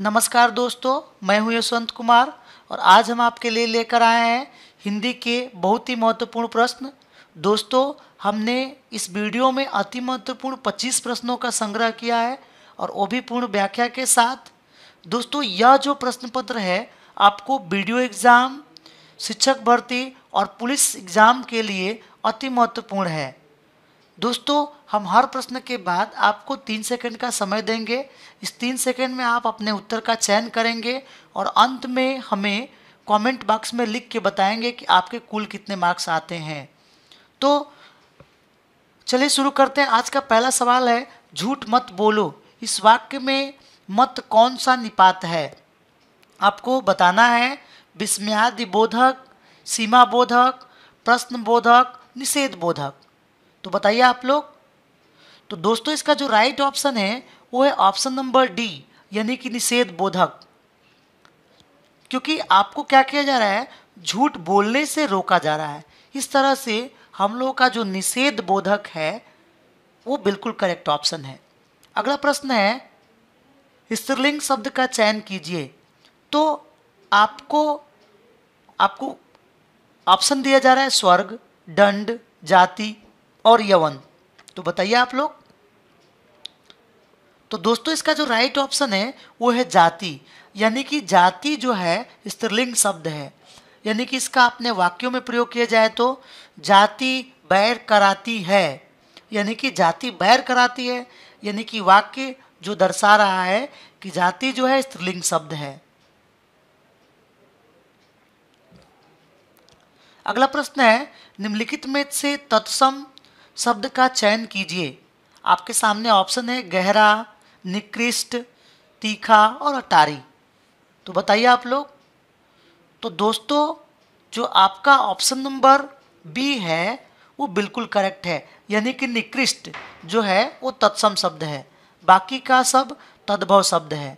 नमस्कार दोस्तों मैं हूं यशवंत कुमार और आज हम आपके लिए लेकर आए हैं हिंदी के बहुत ही महत्वपूर्ण प्रश्न दोस्तों हमने इस वीडियो में अति महत्वपूर्ण 25 प्रश्नों का संग्रह किया है और वो भी पूर्ण व्याख्या के साथ दोस्तों यह जो प्रश्न पत्र है आपको वीडियो एग्ज़ाम शिक्षक भर्ती और पुलिस एग्ज़ाम के लिए अति महत्वपूर्ण है दोस्तों हम हर प्रश्न के बाद आपको तीन सेकंड का समय देंगे इस तीन सेकंड में आप अपने उत्तर का चयन करेंगे और अंत में हमें कमेंट बॉक्स में लिख के बताएंगे कि आपके कुल कितने मार्क्स आते हैं तो चलिए शुरू करते हैं आज का पहला सवाल है झूठ मत बोलो इस वाक्य में मत कौन सा निपात है आपको बताना है विस्म्यादि बोधक सीमा बोधक प्रश्न बोधक निषेध बोधक तो बताइए आप लोग तो दोस्तों इसका जो राइट ऑप्शन है वो है ऑप्शन नंबर डी यानी कि निषेध बोधक क्योंकि आपको क्या किया जा रहा है झूठ बोलने से रोका जा रहा है इस तरह से हम लोगों का जो निषेध बोधक है वो बिल्कुल करेक्ट ऑप्शन है अगला प्रश्न है स्त्रीलिंग शब्द का चयन कीजिए तो आपको आपको ऑप्शन दिया जा रहा है स्वर्ग दंड जाति और यवन तो बताइए आप लोग तो दोस्तों इसका जो राइट ऑप्शन है वो है जाति यानी कि जाति जो है स्त्रीलिंग शब्द है यानी कि इसका अपने वाक्यों में प्रयोग किया जाए तो जाति बैर कराती है यानी कि जाति बैर कराती है यानी कि वाक्य जो दर्शा रहा है कि जाति जो है स्त्रीलिंग शब्द है अगला प्रश्न है निम्नलिखित में से तत्सम शब्द का चयन कीजिए आपके सामने ऑप्शन है गहरा निकृष्ट तीखा और अटारी तो बताइए आप लोग तो दोस्तों जो आपका ऑप्शन नंबर बी है वो बिल्कुल करेक्ट है यानी कि निकृष्ट जो है वो तत्सम शब्द है बाकी का सब तद्भव शब्द है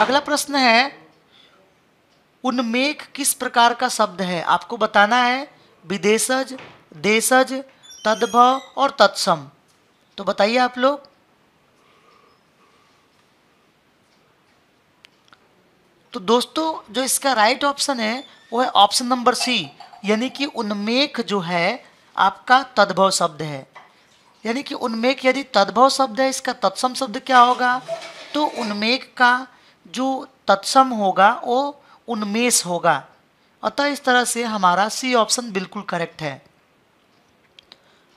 अगला प्रश्न है उनमेख किस प्रकार का शब्द है आपको बताना है विदेशज देशज तद्भव और तत्सम तो बताइए आप लोग तो दोस्तों जो इसका राइट ऑप्शन है वो है ऑप्शन नंबर सी यानी कि उन्मेक जो है आपका तद्भव शब्द है यानी कि उन्मेक यदि तद्भव शब्द है इसका तत्सम शब्द क्या होगा तो उन्मेक का जो तत्सम होगा वो उन्मेष होगा अतः इस तरह से हमारा सी ऑप्शन बिल्कुल करेक्ट है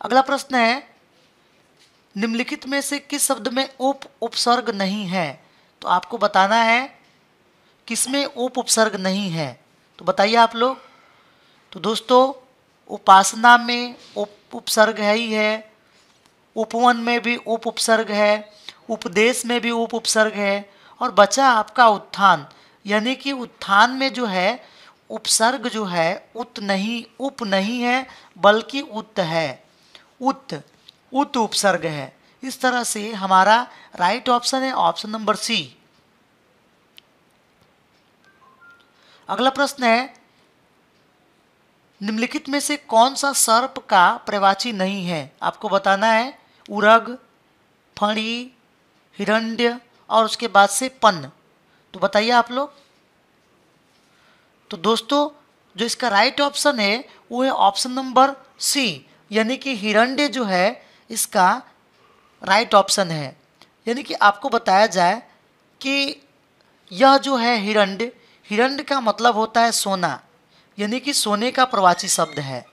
अगला प्रश्न है निम्नलिखित में से किस शब्द में उप उपसर्ग नहीं है तो आपको बताना है किसमें उप उपसर्ग नहीं है तो बताइए आप लोग तो दोस्तों उपासना में उप उपसर्ग है ही है उपवन में भी उप उपसर्ग है उपदेश में भी उप उपसर्ग है और बचा आपका उत्थान यानी कि उत्थान में जो है उपसर्ग जो है उत नहीं उप नहीं है बल्कि उत है उत उत उपसर्ग है इस तरह से हमारा राइट ऑप्शन है ऑप्शन नंबर सी अगला प्रश्न है निम्नलिखित में से कौन सा सर्प का प्रवाची नहीं है आपको बताना है उरग फणी हिरण्य और उसके बाद से पन्न तो बताइए आप लोग तो दोस्तों जो इसका राइट ऑप्शन है वो है ऑप्शन नंबर सी यानी कि हिरंडे जो है इसका राइट ऑप्शन है यानी कि आपको बताया जाए कि यह जो है हिरंड हिरंड का मतलब होता है सोना यानी कि सोने का प्रवाची शब्द है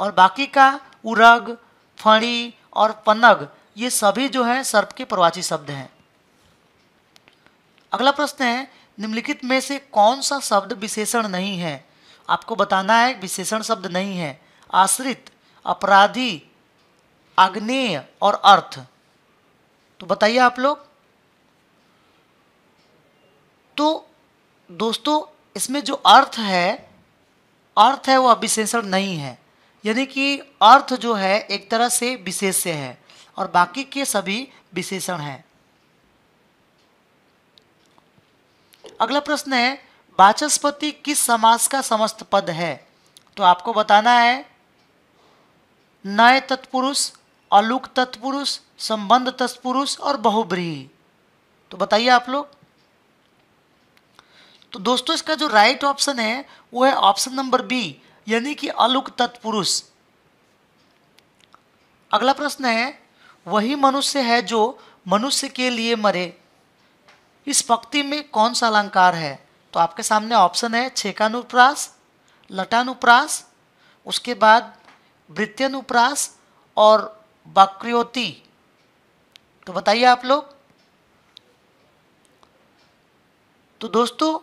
और बाकी का उरग फणी और पनग ये सभी जो है सर्प के प्रवाची शब्द हैं अगला प्रश्न है निम्नलिखित में से कौन सा शब्द विशेषण नहीं है आपको बताना है विशेषण शब्द नहीं है आश्रित अपराधी आग्नेय और अर्थ तो बताइए आप लोग तो दोस्तों इसमें जो अर्थ है अर्थ है वह विशेषण नहीं है यानी कि अर्थ जो है एक तरह से से है और बाकी के सभी विशेषण हैं अगला प्रश्न है वाचस्पति किस समास का समस्त पद है तो आपको बताना है नए तत्पुरुष अलुक तत्पुरुष संबंध तत्पुरुष और बहुब्रीही तो बताइए आप लोग तो दोस्तों इसका जो राइट ऑप्शन है वो है ऑप्शन नंबर बी यानी कि अलुक तत्पुरुष अगला प्रश्न है वही मनुष्य है जो मनुष्य के लिए मरे इस पक्ति में कौन सा अलंकार है तो आपके सामने ऑप्शन है छेकानुप्रास लटानुप्रास उसके बाद वृत्यनुप्रास और वक्रियोति तो बताइए आप लोग तो दोस्तों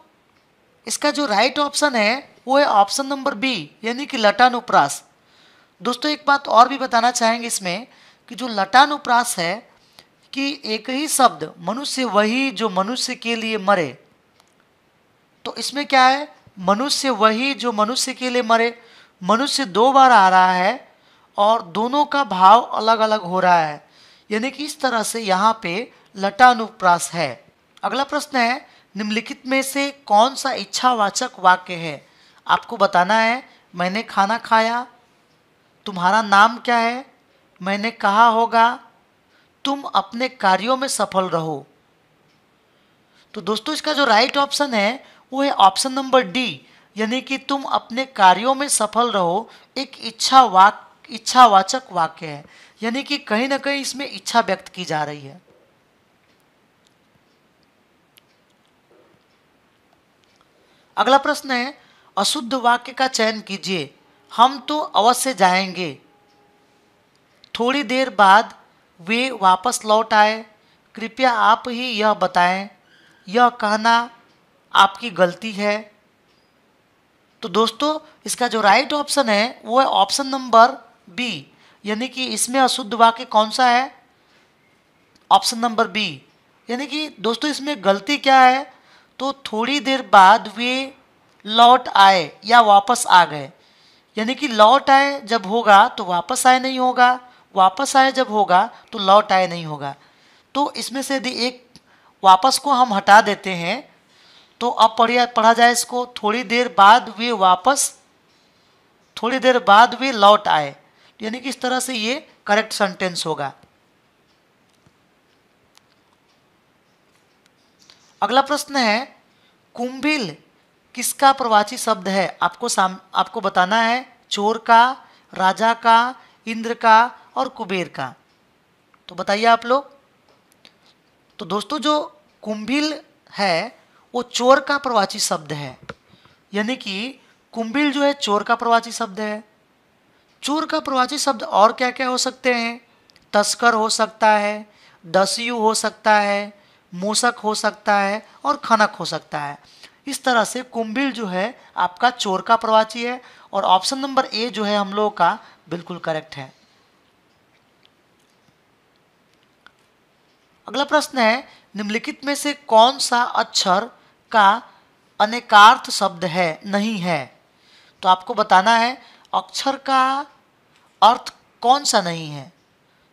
इसका जो राइट ऑप्शन है वो है ऑप्शन नंबर बी यानी कि लटानुप्रास दोस्तों एक बात और भी बताना चाहेंगे इसमें कि जो लटानुप्रास है कि एक ही शब्द मनुष्य वही जो मनुष्य के लिए मरे तो इसमें क्या है मनुष्य वही जो मनुष्य के लिए मरे मनुष्य दो बार आ रहा है और दोनों का भाव अलग अलग हो रहा है यानी कि इस तरह से यहाँ पे लटानुप्रास है अगला प्रश्न है निम्नलिखित में से कौन सा इच्छावाचक वाक्य है आपको बताना है मैंने खाना खाया तुम्हारा नाम क्या है मैंने कहा होगा तुम अपने कार्यों में सफल रहो तो दोस्तों इसका जो राइट ऑप्शन है वो है ऑप्शन नंबर डी यानी कि तुम अपने कार्यों में सफल रहो एक इच्छा वाक इच्छावाचक वाक्य है यानी कि कहीं ना कहीं इसमें इच्छा व्यक्त की जा रही है अगला प्रश्न है अशुद्ध वाक्य का चयन कीजिए हम तो अवश्य जाएंगे थोड़ी देर बाद वे वापस लौट आए कृपया आप ही यह बताएं यह कहना आपकी गलती है तो दोस्तों इसका जो राइट ऑप्शन है वो है ऑप्शन नंबर बी यानी कि इसमें अशुद्ध वाक्य कौन सा है ऑप्शन नंबर बी यानी कि दोस्तों इसमें गलती क्या है तो थोड़ी देर बाद वे लौट आए या वापस आ गए यानी कि लौट आए जब होगा तो वापस आए नहीं होगा वापस आए जब होगा तो लौट आए नहीं होगा तो इसमें से यदि एक वापस को हम हटा देते हैं तो अब पढ़िया पढ़ा जाए इसको थोड़ी देर बाद वे वापस थोड़ी देर बाद वे लौट आए यानी कि इस तरह से ये करेक्ट सेंटेंस होगा अगला प्रश्न है कुंभिल किसका प्रवाची शब्द है आपको साम आपको बताना है चोर का राजा का इंद्र का और कुबेर का तो बताइए आप लोग तो दोस्तों जो कुंभिल है वो चोर का प्रवाची शब्द है यानी कि कुंभिल जो है चोर का प्रवाची शब्द है चोर का प्रवाची शब्द और क्या क्या हो सकते हैं तस्कर हो सकता है दस्यु हो सकता है मूसक हो सकता है और खनक हो सकता है इस तरह से कुंभिल जो है आपका चोर का प्रवाची है और ऑप्शन नंबर ए जो है हम लोगों का बिल्कुल करेक्ट है अगला प्रश्न है निम्नलिखित में से कौन सा अक्षर का अनेकार्थ शब्द है नहीं है तो आपको बताना है अक्षर का अर्थ कौन सा नहीं है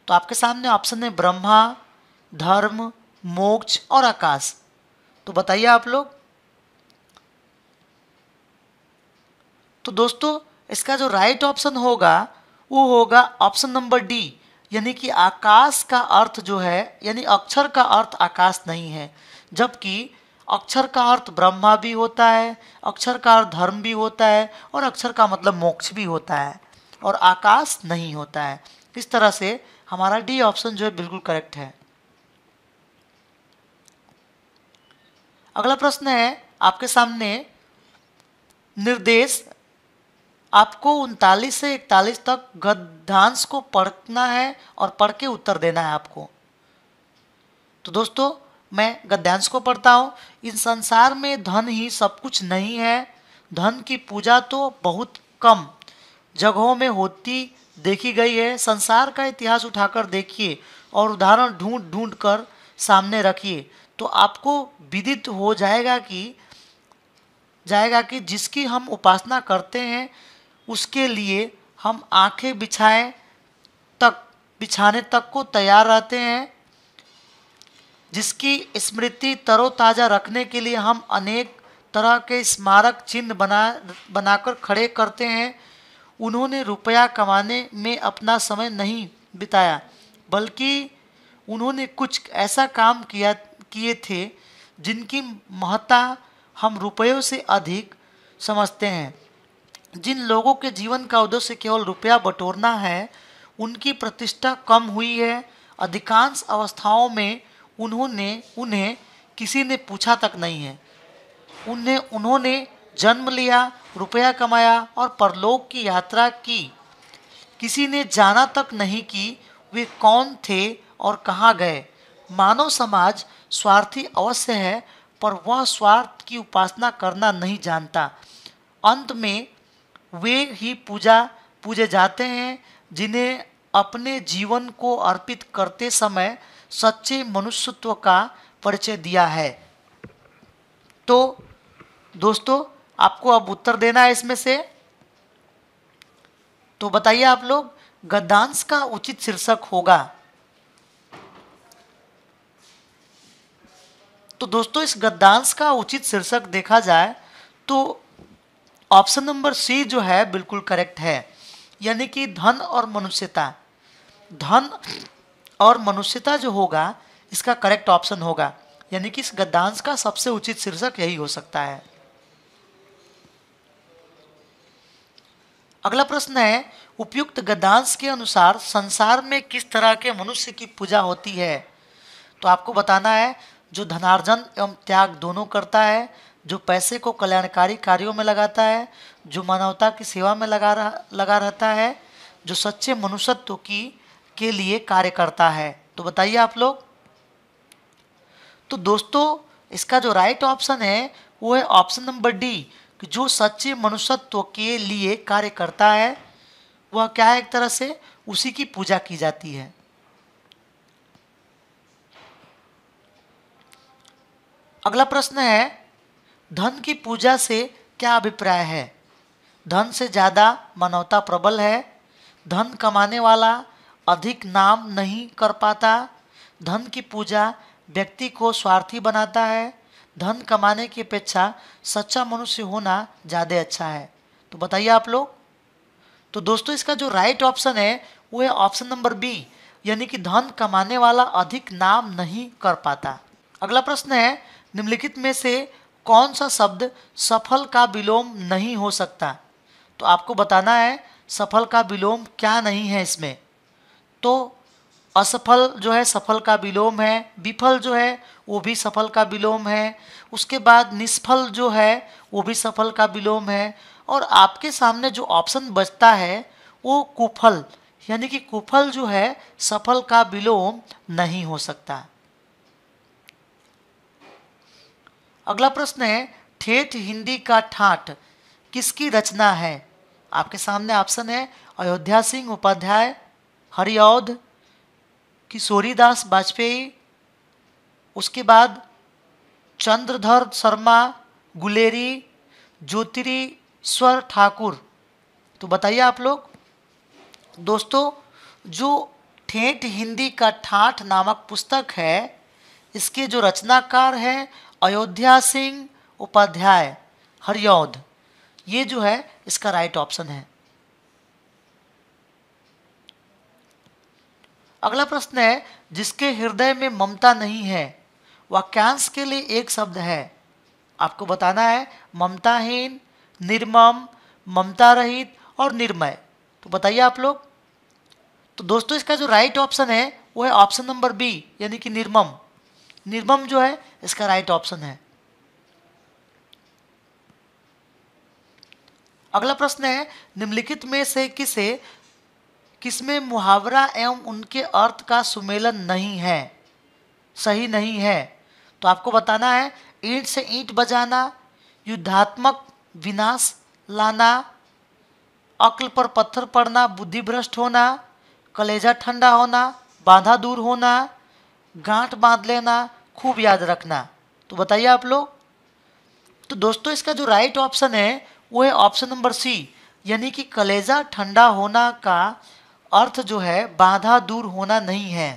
तो आपके सामने ऑप्शन है ब्रह्मा धर्म मोक्ष और आकाश तो बताइए आप लोग तो दोस्तों इसका जो राइट ऑप्शन होगा वो होगा ऑप्शन नंबर डी यानी कि आकाश का अर्थ जो है यानी अक्षर का अर्थ आकाश नहीं है जबकि अक्षर का अर्थ ब्रह्मा भी होता है अक्षर का अर्थ धर्म भी होता है और अक्षर का मतलब मोक्ष भी होता है और आकाश नहीं होता है इस तरह से हमारा डी ऑप्शन जो है बिल्कुल करेक्ट है अगला प्रश्न है आपके सामने निर्देश आपको उनतालीस से इकतालीस तक गद्यांश को पढ़ना है और पढ़ के उत्तर देना है आपको तो दोस्तों मैं गद्यांश को पढ़ता हूँ इस संसार में धन ही सब कुछ नहीं है धन की पूजा तो बहुत कम जगहों में होती देखी गई है संसार का इतिहास उठाकर देखिए और उदाहरण ढूंढ ढूंढ कर सामने रखिए तो आपको विदित हो जाएगा कि जाएगा कि जिसकी हम उपासना करते हैं उसके लिए हम आंखें बिछाएं तक बिछाने तक को तैयार रहते हैं जिसकी स्मृति तरोताज़ा रखने के लिए हम अनेक तरह के स्मारक चिन्ह बना बनाकर खड़े करते हैं उन्होंने रुपया कमाने में अपना समय नहीं बिताया बल्कि उन्होंने कुछ ऐसा काम किया किए थे जिनकी महत्ता हम रुपयों से अधिक समझते हैं जिन लोगों के जीवन का उद्देश्य केवल रुपया बटोरना है उनकी प्रतिष्ठा कम हुई है अधिकांश अवस्थाओं में उन्होंने उन्हें किसी ने पूछा तक नहीं है उन्हें उन्होंने जन्म लिया रुपया कमाया और परलोक की यात्रा की किसी ने जाना तक नहीं कि वे कौन थे और कहाँ गए मानव समाज स्वार्थी अवश्य है पर वह स्वार्थ की उपासना करना नहीं जानता अंत में वे ही पूजा पूजे जाते हैं जिन्हें अपने जीवन को अर्पित करते समय सच्चे मनुष्यत्व का परिचय दिया है तो दोस्तों आपको अब उत्तर देना है इसमें से तो बताइए आप लोग गद्दांश का उचित शीर्षक होगा तो दोस्तों इस गद्दांश का उचित शीर्षक देखा जाए तो ऑप्शन नंबर सी जो है बिल्कुल करेक्ट है यानी कि धन और मनुष्यता धन और मनुष्यता जो होगा इसका करेक्ट ऑप्शन होगा यानी कि इस गद्दांश का सबसे उचित शीर्षक यही हो सकता है अगला प्रश्न है उपयुक्त गद्दांश के अनुसार संसार में किस तरह के मनुष्य की पूजा होती है तो आपको बताना है जो धनार्जन एवं त्याग दोनों करता है जो पैसे को कल्याणकारी कार्यों में लगाता है जो मानवता की सेवा में लगा रहा लगा रहता है जो सच्चे मनुष्यत्व की के लिए कार्य करता है तो बताइए आप लोग तो दोस्तों इसका जो राइट ऑप्शन है वो है ऑप्शन नंबर डी कि जो सच्चे मनुष्यत्व के लिए कार्य करता है वह क्या है एक तरह से उसी की पूजा की जाती है अगला प्रश्न है धन की पूजा से क्या अभिप्राय है धन से ज़्यादा मानवता प्रबल है धन कमाने वाला अधिक नाम नहीं कर पाता धन की पूजा व्यक्ति को स्वार्थी बनाता है धन कमाने की अपेक्षा सच्चा मनुष्य होना ज़्यादा अच्छा है तो बताइए आप लोग तो दोस्तों इसका जो राइट ऑप्शन है वो है ऑप्शन नंबर बी यानी कि धन कमाने वाला अधिक नाम नहीं कर पाता अगला प्रश्न है निम्नलिखित में से कौन सा शब्द सफल का विलोम नहीं हो सकता तो आपको बताना है सफल का विलोम क्या नहीं है इसमें तो असफल जो है सफल का विलोम है विफल जो है वो भी सफल का विलोम है उसके बाद निष्फल जो है वो भी सफल का विलोम है और आपके सामने जो ऑप्शन बचता है वो कुफल यानी कि कुफल जो है सफल का विलोम नहीं हो सकता अगला प्रश्न है ठेठ हिंदी का ठाठ किसकी रचना है आपके सामने ऑप्शन है अयोध्या सिंह उपाध्याय हरिऔध किशोरीदास वाजपेयी उसके बाद चंद्रधर शर्मा गुलेरी ज्योतिरीश्वर ठाकुर तो बताइए आप लोग दोस्तों जो ठेठ हिंदी का ठाठ नामक पुस्तक है इसके जो रचनाकार है अयोध्या सिंह उपाध्याय हरिऔध ये जो है इसका राइट ऑप्शन है अगला प्रश्न है जिसके हृदय में ममता नहीं है वाक्यांश के लिए एक शब्द है आपको बताना है ममताहीन निर्मम ममता रहित और निर्मय तो बताइए आप लोग तो दोस्तों इसका जो राइट ऑप्शन है वो है ऑप्शन नंबर बी यानी कि निर्मम निर्मम जो है इसका राइट ऑप्शन है अगला प्रश्न है निम्नलिखित में से किसे किसमें मुहावरा एवं उनके अर्थ का सुमेलन नहीं है सही नहीं है तो आपको बताना है ईंट से ईंट बजाना युद्धात्मक विनाश लाना अक्ल पर पत्थर पड़ना बुद्धि भ्रष्ट होना कलेजा ठंडा होना बाधा दूर होना गांठ बांध लेना खूब याद रखना तो बताइए आप लोग तो दोस्तों इसका जो राइट ऑप्शन है वो है ऑप्शन नंबर सी यानी कि कलेजा ठंडा होना का अर्थ जो है बाधा दूर होना नहीं है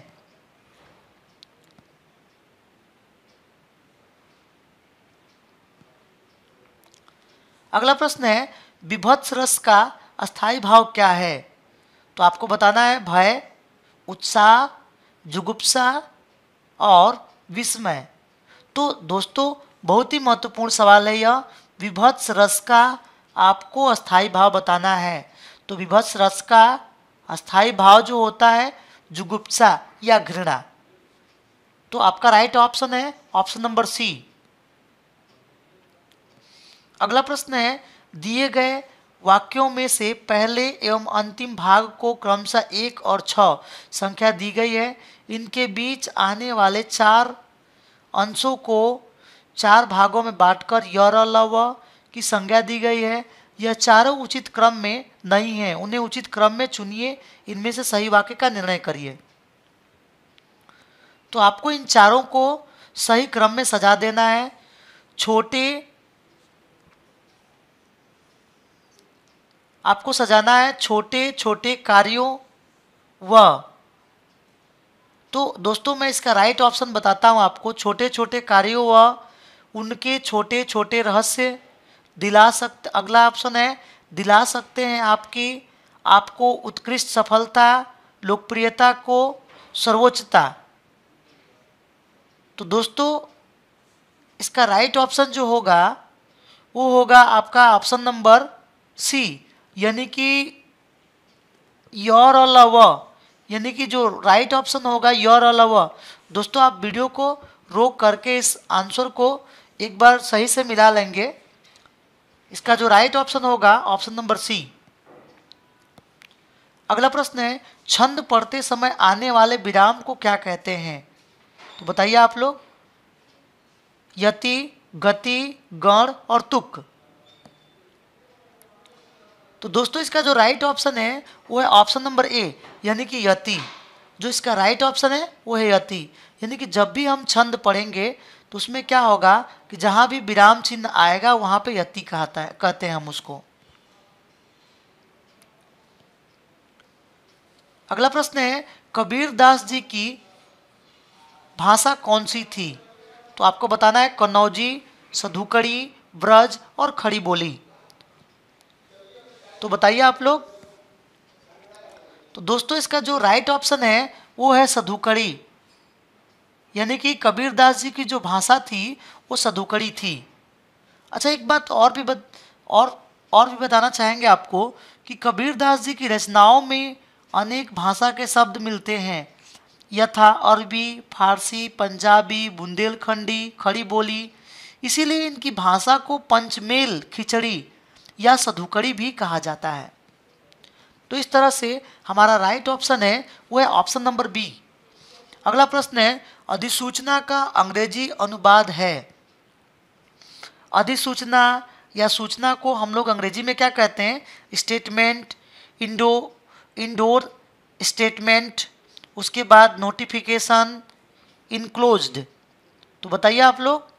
अगला प्रश्न है विभत्स रस का अस्थाई भाव क्या है तो आपको बताना है भय उत्साह जुगुप्सा और विस्मय तो दोस्तों बहुत ही महत्वपूर्ण सवाल है यह विभत्स रस का आपको अस्थाई भाव बताना है तो विभत्स रस का अस्थाई भाव जो होता है जुगुप्सा या घृणा तो आपका राइट ऑप्शन है ऑप्शन नंबर सी अगला प्रश्न है दिए गए वाक्यों में से पहले एवं अंतिम भाग को क्रमशः एक और छ संख्या दी गई है इनके बीच आने वाले चार अंशों को चार भागों में बांटकर यौर व की संज्ञा दी गई है यह चारों उचित क्रम में नहीं है उन्हें उचित क्रम में चुनिए इनमें से सही वाक्य का निर्णय करिए तो आपको इन चारों को सही क्रम में सजा देना है छोटे आपको सजाना है छोटे छोटे कार्यों व तो दोस्तों मैं इसका राइट ऑप्शन बताता हूँ आपको छोटे छोटे कार्यों व उनके छोटे छोटे रहस्य दिला सकते अगला ऑप्शन है दिला सकते हैं आपकी आपको उत्कृष्ट सफलता लोकप्रियता को सर्वोच्चता तो दोस्तों इसका राइट ऑप्शन जो होगा वो होगा आपका ऑप्शन नंबर सी यानी कि योर अल अव यानी कि जो राइट ऑप्शन होगा योर अल अव दोस्तों आप वीडियो को रोक करके इस आंसर को एक बार सही से मिला लेंगे इसका जो राइट ऑप्शन होगा ऑप्शन नंबर सी अगला प्रश्न है छंद पढ़ते समय आने वाले विराम को क्या कहते हैं तो बताइए आप लोग यति गति गण और तुक तो दोस्तों इसका जो राइट ऑप्शन है वो है ऑप्शन नंबर ए यानी कि यति जो इसका राइट ऑप्शन है वो है यति यानी कि जब भी हम छंद पढ़ेंगे तो उसमें क्या होगा कि जहां भी विराम चिन्ह आएगा वहां पे यति कहता है कहते हैं हम उसको अगला प्रश्न है कबीर दास जी की भाषा कौन सी थी तो आपको बताना है कन्नौजी सधुकड़ी ब्रज और खड़ी बोली तो बताइए आप लोग तो दोस्तों इसका जो राइट ऑप्शन है वो है सधुकड़ी यानी कि कबीरदास जी की जो भाषा थी वो सधुकड़ी थी अच्छा एक बात और भी बत, और और भी बताना चाहेंगे आपको कि कबीरदास जी की रचनाओं में अनेक भाषा के शब्द मिलते हैं यथा अरबी फारसी पंजाबी बुंदेलखंडी खड़ी बोली इसीलिए इनकी भाषा को पंचमेल खिचड़ी या सधुकड़ी भी कहा जाता है तो इस तरह से हमारा राइट ऑप्शन है वो है ऑप्शन नंबर बी अगला प्रश्न है अधिसूचना का अंग्रेजी अनुवाद है अधिसूचना या सूचना को हम लोग अंग्रेजी में क्या कहते हैं स्टेटमेंट इंडो इंडोर स्टेटमेंट उसके बाद नोटिफिकेशन इनक्लोज्ड तो बताइए आप लोग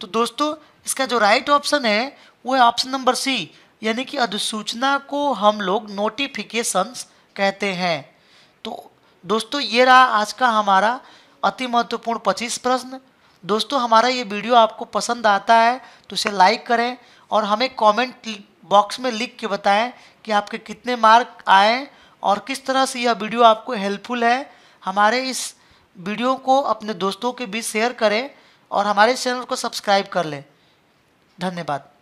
तो दोस्तों इसका जो राइट ऑप्शन है वो है ऑप्शन नंबर सी यानी कि अधिसूचना को हम लोग नोटिफिकेशंस कहते हैं तो दोस्तों ये रहा आज का हमारा अति महत्वपूर्ण पच्चीस प्रश्न दोस्तों हमारा ये वीडियो आपको पसंद आता है तो इसे लाइक करें और हमें कमेंट बॉक्स में लिख के बताएं कि आपके कितने मार्क आए और किस तरह से यह वीडियो आपको हेल्पफुल है हमारे इस वीडियो को अपने दोस्तों के बीच शेयर करें और हमारे चैनल को सब्सक्राइब कर लें धन्यवाद